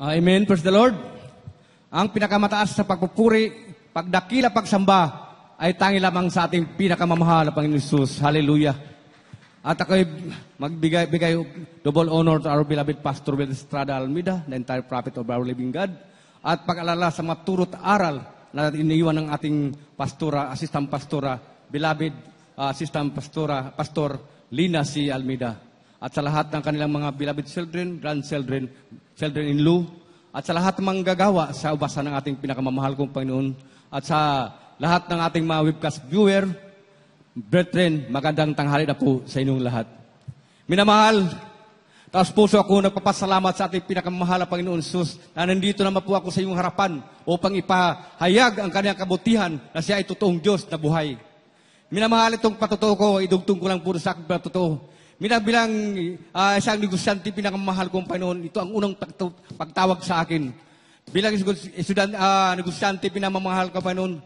Amen. Praise the Lord. Ang pinakamataas sa pagpupuri, pagdakila, pagsamba, ay tangi lamang sa ating pinakamamahal na Panginoon Jesus. Hallelujah. At ako'y magbigay bigay double honor to our beloved Pastor Ben Estrada Almida, the entire prophet of our living God. At pag-alala sa maturot aral na iniwan ng ating pastora, assistant pastora, beloved uh, assistant pastora, pastor Lina C. Almida at sa lahat ng kanilang mga beloved children, grandchildren, children-in-law, at sa lahat ng manggagawa sa ubasan ng ating pinakamamahal kong Panginoon, at sa lahat ng ating mga webcast viewer, brethren, magandang tanghali na po sa inyong lahat. Minamahal, taas puso ako nagpapasalamat sa ating pinakamahal na Panginoon Sus na nandito naman po ako sa iyong harapan upang ipahayag ang kanyang kabutihan na siya ay totoong Diyos na buhay. Minamahal itong patutuo ko, idugtong ko lang po sa aking patutuo Minabilang uh, ah, isang negosyante, pinakamahal kong Panginoon, ito ang unang pagtawag sa akin. Bilang estudyante, uh, ah, negosyante, pinakamahal ko Panginoon,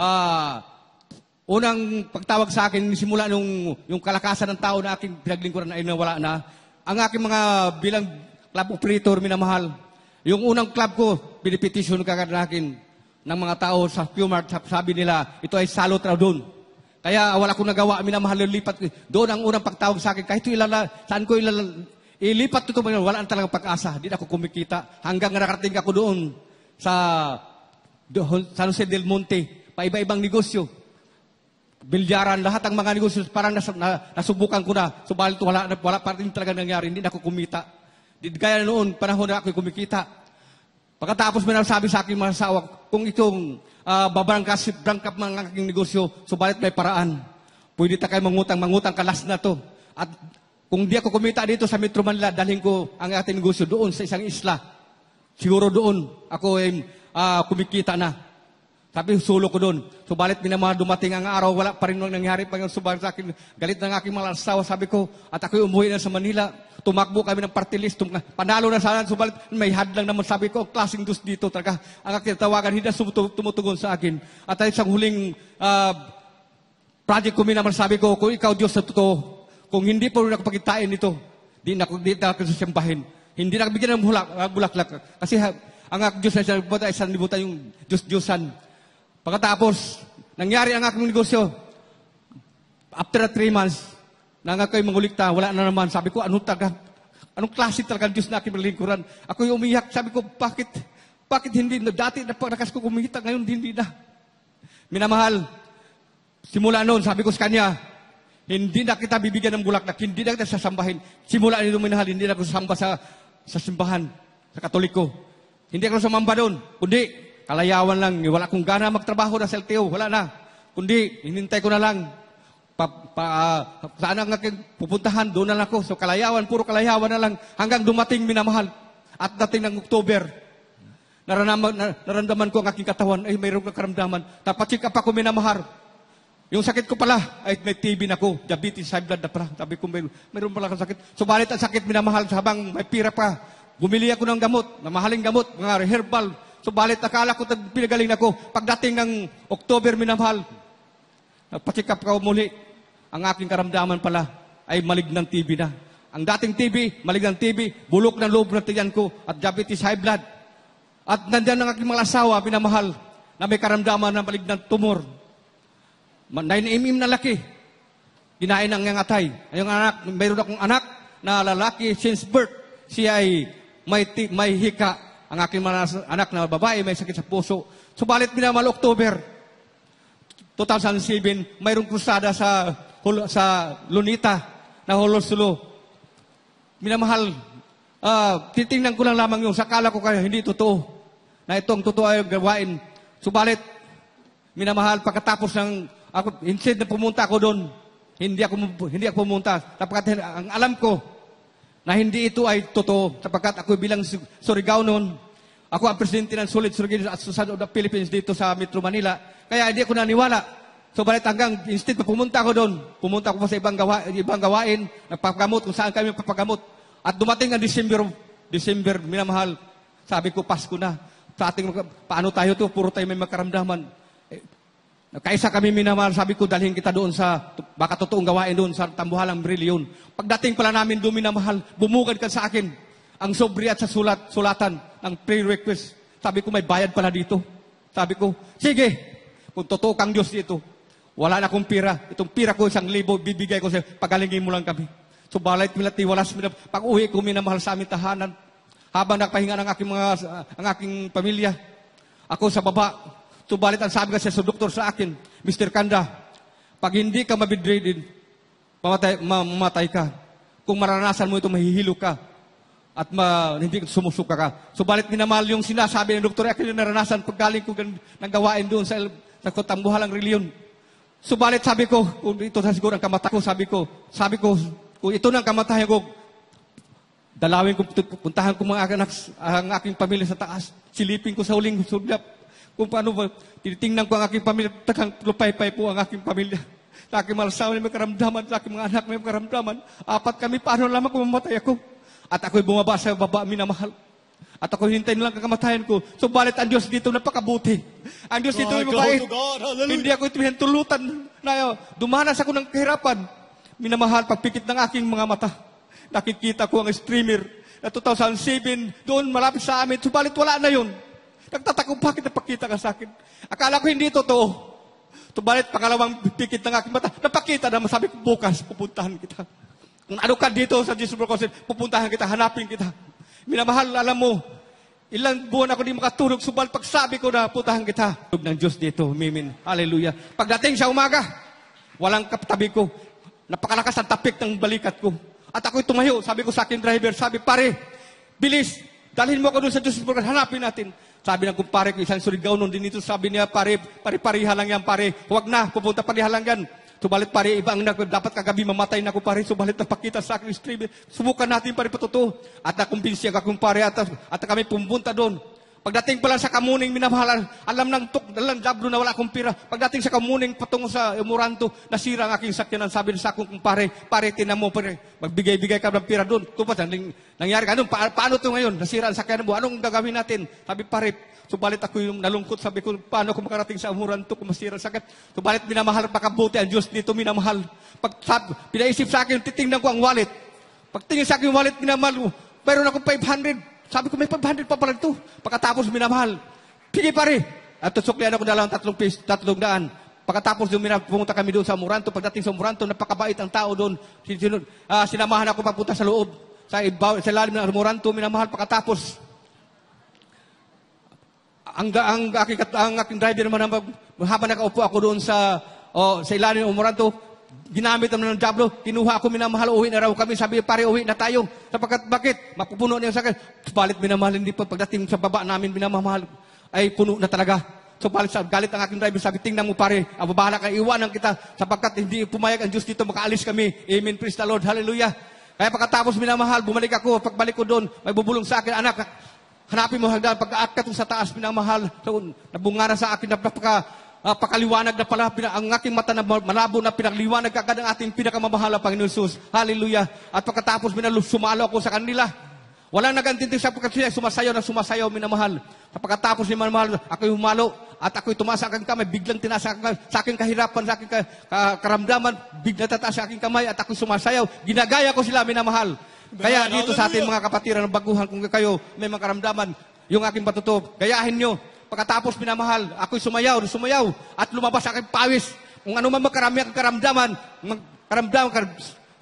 uh, unang pagtawag sa akin, simula nung yung kalakasan ng tao na aking pinaglingkuran ay nawala na, ang aking mga bilang club operator, minamahal, yung unang club ko, pinipetition ka akin ng mga tao sa Qmart, sabi nila, ito ay salot raw doon. Kaya wala akong nagawa, minamahal lipat. Doon ang unang pagtawag sa akin, kahit ilala, saan ko ilala, ilipat ko ito, wala talagang pag-asa. Hindi ako kumikita hanggang nakarating ako doon sa doon, San Jose del Monte, paiba-ibang negosyo. Bilyaran, lahat ang mga negosyo, parang nas, na, nasubukan ko na. Subalit wala, wala pa rin talaga nangyari, hindi ako kumita. Di, Kaya noon, panahon na ako kumikita. Pagkatapos may nasabi sa akin mga asawa, kung itong uh, babarangkas, brangkap mga aking negosyo, subalit may paraan. Pwede ta kayo mangutang, mangutang kalas na to. At kung di ako kumita dito sa Metro Manila, dalhin ko ang ating negosyo doon sa isang isla. Siguro doon ako ay uh, kumikita na. Sabi, sulo ko doon. Subalit, may mga dumating ang araw, wala pa rin nangyari pa yung subalit sa akin. Galit ng aking mga asawa, sabi ko, at ako'y umuwi na sa Manila tumakbo kami ng party list, tum- panalo na sana, subalit may hadlang naman sabi ko, klaseng dos dito talaga. Ang aking tawagan, hindi na tumutugon sa akin. At ay isang huling uh, project ko naman sabi ko, kung ikaw Diyos sa totoo, kung hindi po nakapagitain ito, di na, di na ako sasambahin. Hindi na bigyan ng bulak, ah, bulaklak. Kasi ang aking Diyos ay sa isang libutan yung Diyos-Diyosan. Pagkatapos, nangyari ang aking negosyo. After 3 months, nang ako'y mangulikta, wala na naman. Sabi ko, anong talaga, anong klase talaga Diyos na aking malingkuran? Ako'y umiyak. Sabi ko, bakit, bakit hindi na? Dati na paglakas ko kumita, ngayon hindi na. Minamahal, simula noon, sabi ko sa kanya, hindi na kita bibigyan ng bulaklak, hindi na kita sasambahin. Simula nito minahal, hindi na ako sasamba sa, sa simbahan, sa katoliko. Hindi ako sumamba doon. Kundi, kalayawan lang. Wala akong gana magtrabaho na sa LTO. Wala na. Kundi, hinintay ko na lang pa, pa, uh, ah, saan ang aking pupuntahan, doon na lang ako. So kalayawan, puro kalayawan na lang hanggang dumating minamahal. At dating ng October, naranaman, nar- naramdaman ko ang aking katawan, ay mayroong karamdaman. Napacheck up ako minamahal. Yung sakit ko pala, ay may TB na ko, diabetes, high blood na pala. Sabi ko, may, mayroon pala kang sakit. Subalit ang sakit minamahal habang may pira pa. Bumili ako ng gamot, namahaling gamot, mga herbal. Subalit akala ko pinagaling ako. Pagdating ng October minamahal, napacheck up ko muli ang aking karamdaman pala ay malignang TB na. Ang dating TB, malignang TB, bulok ng loob ng tiyan ko at diabetes high blood. At nandiyan ang aking mga asawa, pinamahal, na may karamdaman ng malignang tumor. 9mm na laki. Dinain ang ngang atay. Yung anak, mayroon akong anak na lalaki since birth. Siya ay may, t- may hika. Ang aking mga anak na babae may sakit sa puso. Subalit so, minamal October 2007, mayroong krusada sa sa Lunita na Holosulo. Minamahal, uh, titingnan ko lang lamang yung sakala ko kaya hindi totoo na itong totoo ay gawain. Subalit, minamahal, pagkatapos ng ako, instead na pumunta ako doon, hindi ako hindi ako pumunta. Tapos ang alam ko na hindi ito ay totoo sapagkat ako bilang Surigao noon, ako ang presidente ng Solid Surigao Association of the Philippines dito sa Metro Manila. Kaya hindi ako naniwala So balit hanggang, instead pa pumunta ako doon, pumunta ako pa sa ibang, gawa, ibang gawain, nagpapagamot kung saan kami papagamot. At dumating ang December, December, minamahal, sabi ko, Pasko na. Sa ating, paano tayo to? Puro tayo may makaramdaman. Eh, kaisa kami minamahal, sabi ko, dalhin kita doon sa, baka totoong gawain doon sa Tambuhalang Brillion. Pagdating pala namin doon, minamahal, bumugad ka sa akin. Ang sobri at sa sulat, sulatan ng pre-request. Sabi ko, may bayad pala dito. Sabi ko, sige, kung totoo kang Diyos dito, wala na akong pira. Itong pira ko, isang libo, bibigay ko sa'yo. Pagalingin mo lang kami. So balay milati, walas minap. Pag uwi ko, minamahal sa aming tahanan. Habang nakapahinga ng aking, mga, uh, ang aking pamilya. Ako sa baba. So balit ang sabi kasi sa doktor sa akin, Mr. Kanda, pag hindi ka mabidridin, mamatay, mamatay ka. Kung maranasan mo ito, mahihilo ka at ma, hindi sumusuka ka. Subalit so, minamahal yung sinasabi ng doktor, akin yung naranasan paggaling ko ng gawain doon sa, sa Kotambuhalang Reliyon. Subalit sabi ko, kung oh, ito na siguro ang kamatayan ko, sabi ko, sabi ko, kung oh, ito na ang kamatayan ko, dalawin ko, puntahan ko mga anak, ang aking pamilya sa taas, silipin ko sa huling sulyap, kung paano, tinitingnan ko ang aking pamilya, takang lupay-pay po ang aking pamilya. Sa aking mga asawa may karamdaman, sa aking mga anak may karamdaman, apat kami, paano lamang kung mamatay ako? At ako'y bumaba sa baba, minamahal. At ako hintayin lang kakamatayan ko. So ang Diyos dito napakabuti. Ang Diyos dito ay mabait. Oh hindi ako itinutulutan. Na, dumanas ako ng kahirapan. Minamahal pagpikit ng aking mga mata. Nakikita ko ang streamer na 2007 doon malapit sa amin. Subalit wala na yun. Nagtatakong bakit napakita ka sa akin. Akala ko hindi totoo. Tubalit, pangalawang pikit ng aking mata, napakita na masabi ko, bukas, pupuntahan kita. Kung ano ka dito sa Jesus Christ, pupuntahan kita, hanapin kita. Minamahal, alam mo, ilang buwan ako di makatulog, subal pagsabi ko na putahan kita. Tulog ng Diyos dito, mimin. Hallelujah. Pagdating siya umaga, walang kaptabi ko. Napakalakas ang tapik ng balikat ko. At ako'y tumayo. Sabi ko sa akin driver, sabi, pare, bilis, dalhin mo ako doon sa Diyos Program, hanapin natin. Sabi ng kumpare ko, isang surigaw noon din dito, sabi niya, pare, pare pareha lang yan, pare. Huwag na, pupunta pariha lang yan. Subalit pare, iba ang nag- dapat kagabi mamatay na ko pare. Subalit napakita sa akin stream. Subukan natin pare patotoo. At ang ako pare at, at kami pumunta doon. Pagdating pala sa kamuning minamahalan, alam nang tuk, alam dablo na wala akong pira. Pagdating sa kamuning patungo sa eh, Muranto, nasira ang aking sakyanan. Sabi sa akong kumpare, pare, tinan mo, pare, magbigay-bigay ka ng pira doon. Tupat, nang, nangyari ka, ano, pa, paano to ngayon? Nasira ang sakyanan mo, anong gagawin natin? Sabi, pare, Subalit ako yung nalungkot. Sabi ko, paano ko makarating sa amuran to kung masira sakit? Subalit minamahal pakabuti ang Diyos dito minamahal. Pag sab, pinaisip sa akin, titingnan ko ang wallet. Pag tingin sa akin yung wallet, minamahal ko. Mayroon akong 500. Sabi ko, may 500 pa pala ito. Pagkatapos minamahal. Sige pare. At tutsuklian ako na lang tatlong, piece, tatlong daan. Pagkatapos yung pumunta kami doon sa Muranto, pagdating sa Muranto, napakabait ang tao doon. Ah, sinamahan ako papunta sa loob. Sa, ibaw, sa lalim ng Muranto, minamahal pagkatapos ang, ang, aking, ang aking driver naman na habang nakaupo ako doon sa, oh, sa ilalim ng Umoranto, ginamit naman ng Diablo, kinuha ako, minamahal, uwi na raw kami. Sabi, pare, uwi na tayo. Sapagkat, bakit? Mapupuno niya sa akin. Subalit, minamahal, hindi pa pagdating sa baba namin, minamahal, ay puno na talaga. Subalit, so, galit ang aking driver, sabi, tingnan mo pare, ababahala ka, iwanan kita, sapagkat hindi pumayag ang Diyos dito, makaalis kami. Amen, praise the Lord, hallelujah. Kaya pagkatapos minamahal, bumalik ako, pagbalik ko doon, may bubulong sa akin, anak, Hanapin mo hagdan. Pag-aakyat mo sa taas, minamahal. So, nabunga sa akin, napaka, napakaliwanag na pala. Ang aking mata na malabo na pinagliwanag agad ang ating pinakamamahal na Panginoon Jesus. Hallelujah. At pagkatapos, minalus, sumalo ako sa kanila. Walang nagantindi sa pagkat sila sumasayaw na sumasayo, minamahal. Sa pagkatapos ni minamahal, ako'y humalo at ako'y tumasa aking kamay, biglang tinasa sa aking kahirapan, sa aking ka, ka, karamdaman, bigla tataas sa aking kamay at ako'y sumasayaw. Ginagaya ko sila, minamahal. Kaya dito sa ating mga kapatiran ng baguhan, kung kayo may mga karamdaman, yung aking patuto, gayahin nyo. Pagkatapos pinamahal, ako'y sumayaw, sumayaw, at lumabas aking pawis. Kung ano man makarami ang karamdaman, karamdaman,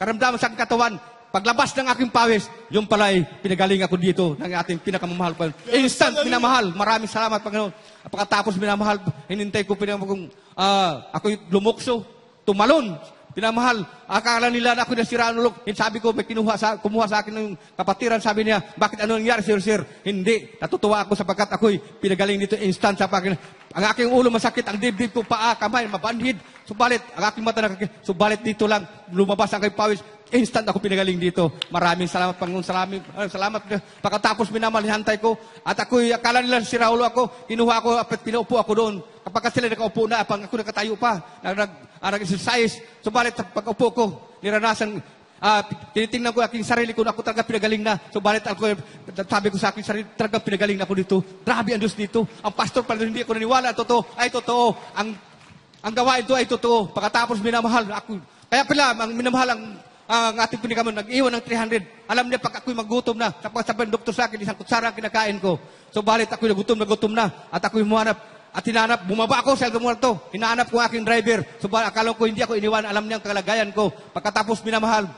karamdaman sa aking katawan, paglabas ng aking pawis, yung pala'y pinagaling ako dito ng ating pinakamamahal. Instant pinamahal. Maraming salamat, Panginoon. Pagkatapos pinamahal, hinintay ko pinamahal kung uh, ah, ako'y lumukso, tumalon Pinamahal, akala nila na ako nasiraan ulo. And sabi ko, may kinuha sa, kumuha sa akin ng kapatiran. Sabi niya, bakit ano nangyari, sir, sir? Hindi, natutuwa ako sapagkat ako'y pinagaling dito instant sa akin. Ang aking ulo masakit, ang dibdib ko, paa, kamay, mabanhid. Subalit, ang aking mata nakakit. Subalit dito lang, lumabas ang kay Pawis. Instant ako pinagaling dito. Maraming salamat, Panginoon. Salamat, ah, salamat. Pagkatapos minamalihantay ko. At ako'y, akala nila si Raulo ako. Kinuha ako, at pinaupo ako doon. Kapag sila nakaupo na, pang ako nakatayo pa. Nag, ang exercise. Subalit so, pag-upo ko, niranasan, uh, tinitingnan ko aking sarili ko na ako talaga pinagaling na. Subalit ako, sabi ko sa aking sarili, talaga pinagaling na ako dito. Grabe ang Diyos dito. Ang pastor pa hindi ako naniwala. Totoo, ay totoo. Ang, ang gawain to ay totoo. Pagkatapos minamahal ako. Kaya pala, ang minamahal ang ang ating pinikaman, nag-iwan ng 300. Alam niya, pag ako'y magutom na, kapag sabi ng doktor sa akin, isang kutsara ang kinakain ko. So, balit ako'y nagutom, nagutom na, at ako'y muhanap at hinanap, bumaba ako sa El Muerto. Hinahanap ko aking driver. So akala ko hindi ako iniwan. Alam niya ang kalagayan ko. Pagkatapos minamahal,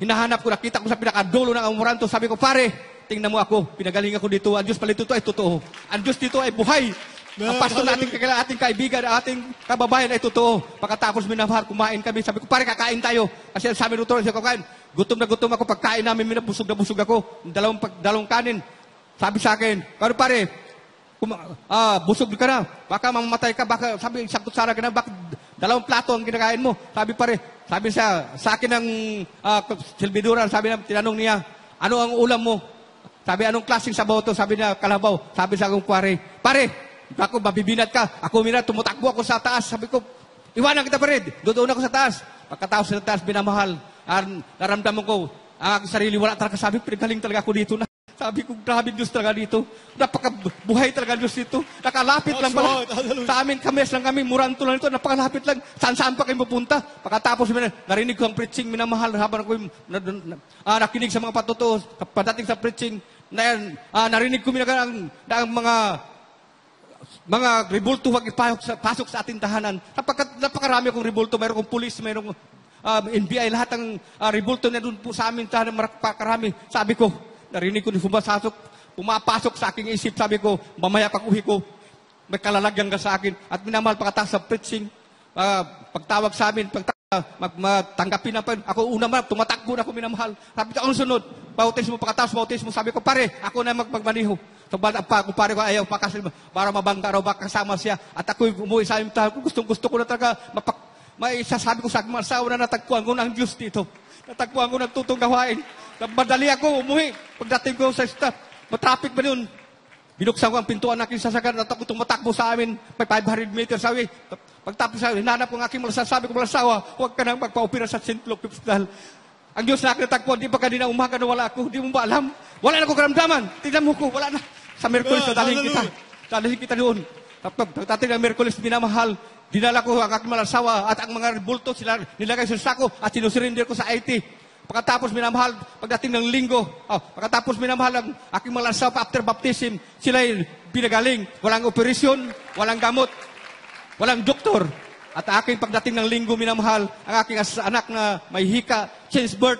hinahanap ko, nakita ko sa pinakadulo ng Amoranto. Sabi ko, pare, tingnan mo ako. Pinagaling ako dito. Ang Diyos pala dito ay totoo. Ang Diyos dito ay buhay. Ang pastor na ating, ating kaibigan, ating kababayan ay totoo. Pagkatapos minamahal, kumain kami. Sabi ko, pare, kakain tayo. Kasi sa amin ito, sabi ko, kain. Gutom na gutom ako. Pagkain namin, minabusog na busog ako. Dalawang, dalawang kanin. Sabi sa akin, pare, pare, kuma, ah, busog ka na, baka mamamatay ka, baka sabi, sakot sana ka na, bakit dalawang plato ang kinakain mo? Sabi pare, sabi sa, sa akin ng ah, silbidura, sabi na, tinanong niya, ano ang ulam mo? Sabi, anong klaseng sabaw to? Sabi na, kalabaw. Sabi sa akong pare, pare, ako, mabibinat ka. Ako mira, tumutakbo ako sa taas. Sabi ko, iwanan kita pare, doon ako sa taas. Pagkatapos sa taas, binamahal. Ar, naramdaman ko, ang ah, sarili, wala talaga sabi, pinagaling talaga ako dito na. Sabi ko, grabe Diyos talaga dito. Napakabuhay talaga Diyos dito. Nakalapit That's lang pala. Right. Sa amin, kames lang kami, muranto lang ito. Napakalapit lang. Saan-saan pa kayo pupunta? Pagkatapos, narinig ko ang preaching, minamahal habang ako na, na, ah, nakinig sa mga patotoo. Pagdating sa preaching, na, ah, narinig ko minaga ang, ang mga mga rebulto wag ipasok sa, pasok sa ating tahanan. Napaka, napakarami akong rebulto. Mayroon kong pulis, mayroon kong um, ah, NBI, lahat ng uh, ah, rebulto na doon po sa amin tahanan, marakarami. Sabi ko, Narinig ko pumapasok, pumapasok sa aking isip. Sabi ko, mamaya pag-uwi ko, may kalalagyan ka sa akin. At minamahal pa kata sa preaching. Uh, pagtawag sa amin, pagtawag, mag, matanggapin na pa. Ako una man, tumatakbo na ako minamahal. Sabi ko, ang sunod, bautismo, pagkatapos bautismo. Sabi ko, pare, ako na magmaniho. So, pa, kung pare ko ayaw pa para mabangga raw baka kasama siya. At ako umuwi sa aming tahanan. Gustong gusto ko na talaga mapak, may sasabi ko sa aking mga asawa na natagpuan ko ng Diyos dito. Natagpuan ko ng tutong gawain. Madali ako umuwi. Pagdating ko sa staff, matapik ba yun? Binuksan ko ang pintuan ng aking sasakyan at ako tumatakbo sa amin. May 500 meters away. Pagtapos sa amin, hinanap ko ang aking malasasabi ko, malasawa, huwag ka nang magpa-opera sa St. Luke Hospital. Ang Diyos na akin natagpuan, di pa kanina umaga na wala ako, di mo ba alam? Wala na akong karamdaman. Tignan mo ko, wala na. Sa Merkulis, ah, dadalhin kita. Dadalhin kita doon. Pagdating ng Merkulis, minamahal. Dinala ko ang aking malasawa at ang mga bulto sila nilagay sa sako at sinusurinder ko sa IT. Pagkatapos minamahal, pagdating ng linggo, oh, pagkatapos minamahal ang aking mga after baptism, sila pinagaling. Walang operasyon, walang gamot, walang doktor. At aking pagdating ng linggo minamahal, ang aking anak na may hika, since birth,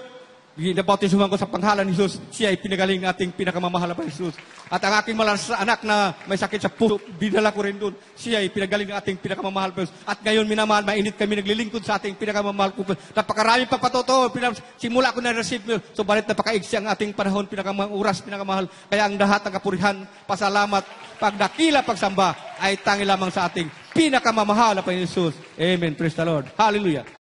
Inabautisuman ko sa panghalan ni Jesus. Siya ay pinagaling ating pinakamamahal na Jesus. At ang aking malalas na anak na may sakit sa puso, dinala ko rin doon. Siya ay pinagaling ating pinakamamahal na Jesus. At ngayon, minamahal, mainit kami naglilingkod sa ating pinakamamahal ko. Napakarami pa patotoo. Simula ko na-receive mo. So, balit napakaigsi ang ating panahon, pinakamang oras, pinakamahal. Kaya ang lahat ng kapurihan, pasalamat, pagdakila, pagsamba, ay tangi lamang sa ating pinakamamahal na Panginoon Jesus. Amen. Praise the Lord. Hallelujah.